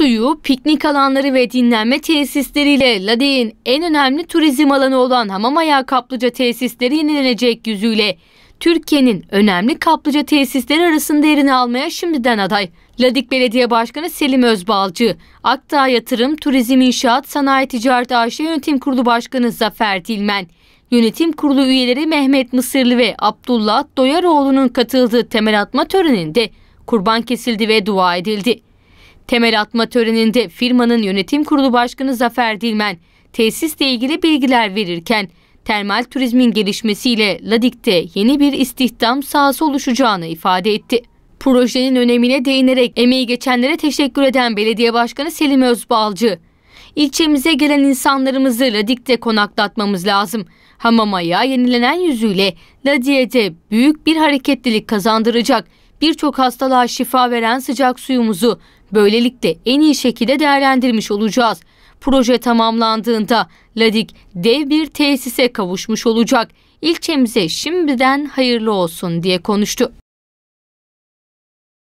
suyu, piknik alanları ve dinlenme tesisleriyle Ladik'in en önemli turizm alanı olan hamam Hamamaya kaplıca tesisleri yenilenecek yüzüyle Türkiye'nin önemli kaplıca tesisleri arasında yerini almaya şimdiden aday. Ladik Belediye Başkanı Selim Özbalcı, Akdağ Yatırım, Turizm İnşaat, Sanayi Ticaret AŞ Yönetim Kurulu Başkanı Zafer Dilmen, Yönetim Kurulu üyeleri Mehmet Mısırlı ve Abdullah Doyaroğlu'nun katıldığı temel atma töreninde kurban kesildi ve dua edildi. Temel atma töreninde firmanın yönetim kurulu başkanı Zafer Dilmen tesisle ilgili bilgiler verirken termal turizmin gelişmesiyle Ladik'te yeni bir istihdam sahası oluşacağını ifade etti. Projenin önemine değinerek emeği geçenlere teşekkür eden belediye başkanı Selim Özbalcı, ilçemize gelen insanlarımızı Ladik'te konaklatmamız lazım. Hamamaya yenilenen yüzüyle Ladiye'de büyük bir hareketlilik kazandıracak birçok hastalığa şifa veren sıcak suyumuzu böylelikle en iyi şekilde değerlendirmiş olacağız. Proje tamamlandığında Ladik dev bir tesise kavuşmuş olacak. İlçemize şimdiden hayırlı olsun diye konuştu.